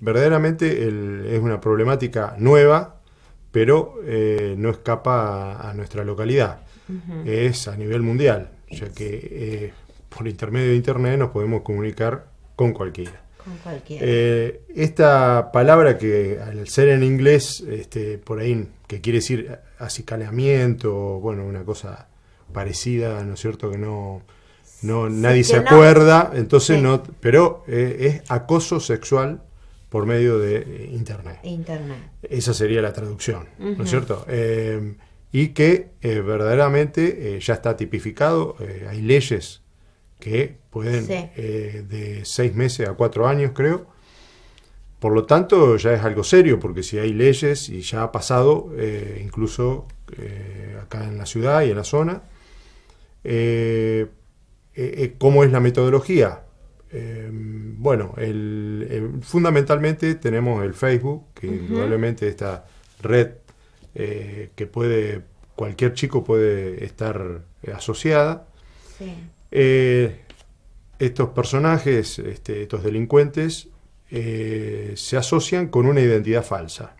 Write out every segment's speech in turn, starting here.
verdaderamente es una problemática nueva, pero eh, no escapa a, nuestra localidad. Es a nivel mundial, ya que eh, por intermedio de Internet nos podemos comunicar con cualquiera. Eh, esta palabra que al ser en inglés, este, por ahí, que quiere decir acicalamiento, bueno, una cosa parecida, ¿no es cierto? Que no, no nadie se acuerda, entonces no, pero es acoso sexual por medio de eh, Internet. Internet. Esa sería la traducción, ¿no es cierto? Eh, y que eh, verdaderamente ya está tipificado, hay leyes que pueden de seis meses a cuatro años, creo. Por lo tanto, ya es algo serio, porque si hay leyes y ya ha pasado, incluso acá en la ciudad y en la zona, ¿cómo es la metodología? Em, bueno, em, fundamentalmente tenemos el Facebook, que probablemente indudablemente esta red eh, que puede, cualquier chico puede estar asociada. Eh, estos personajes, este, estos delincuentes, eh, se asocian con una identidad falsa.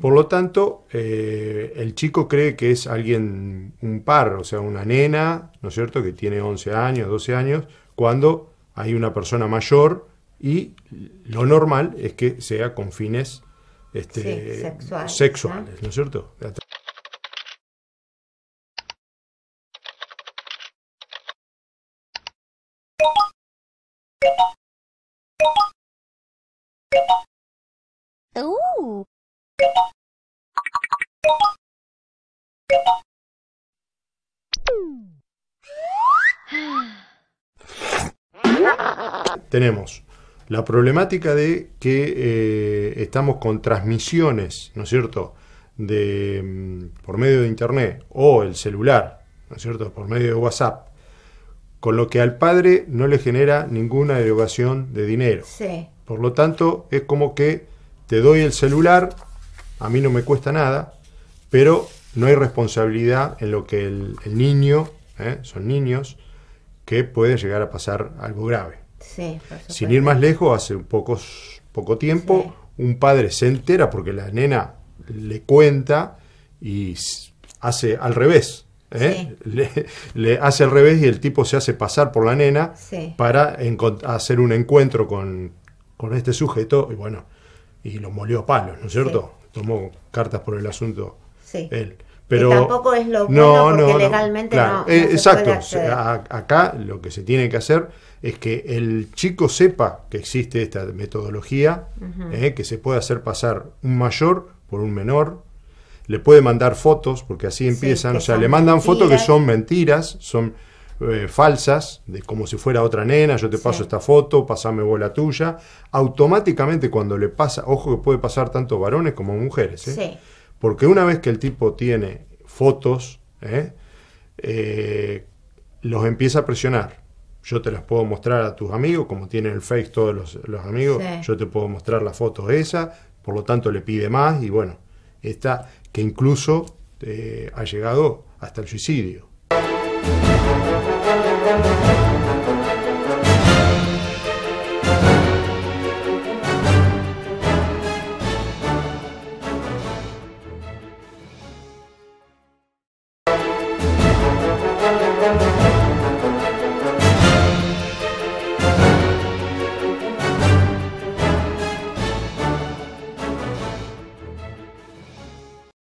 Por lo tanto, el chico cree que es alguien, un par, o sea, una nena, ¿no es cierto?, que tiene 11 años, 12 años, cuando hay una persona mayor y lo normal es que sea con fines este, sexuales, ¿no? es cierto? tenemos la problemática de que eh, estamos con transmisiones, ¿no es cierto?, mm, por medio de Internet o el celular, ¿no es cierto?, por medio de WhatsApp, con lo que al padre no le genera ninguna erogación de dinero. Por lo tanto, es como que te doy el celular, a mí no me cuesta nada, pero no hay responsabilidad en lo que el, niño, ¿eh? son niños, que puede llegar a pasar algo grave. Sin ir más lejos, hace poco tiempo un padre se entera porque la nena le cuenta y hace al revés. ¿eh? Le, hace al revés y el tipo se hace pasar por la nena para hacer un encuentro con, con, este sujeto y bueno, y lo molió a palos, ¿no es cierto? Tomó cartas por el asunto él. Pero, tampoco es lo bueno porque legalmente no. Eh, exacto. acá lo que se tiene que hacer es que el chico sepa que existe esta metodología, eh, que se puede hacer pasar un mayor por un menor, le puede mandar fotos, porque así empiezan, o sea, le mandan fotos que son mentiras, son eh, falsas, de como si fuera otra nena, yo te paso esta foto, pasame vos la tuya, automáticamente cuando le pasa, ojo que puede pasar tanto varones como mujeres, porque una vez que el tipo tiene fotos, ¿eh? Eh, los empieza a presionar. Yo te las puedo mostrar a tus amigos, como tienen el Face todos los, amigos, yo te puedo mostrar la foto esa por lo tanto le pide más y bueno, está que incluso eh, ha llegado hasta el suicidio.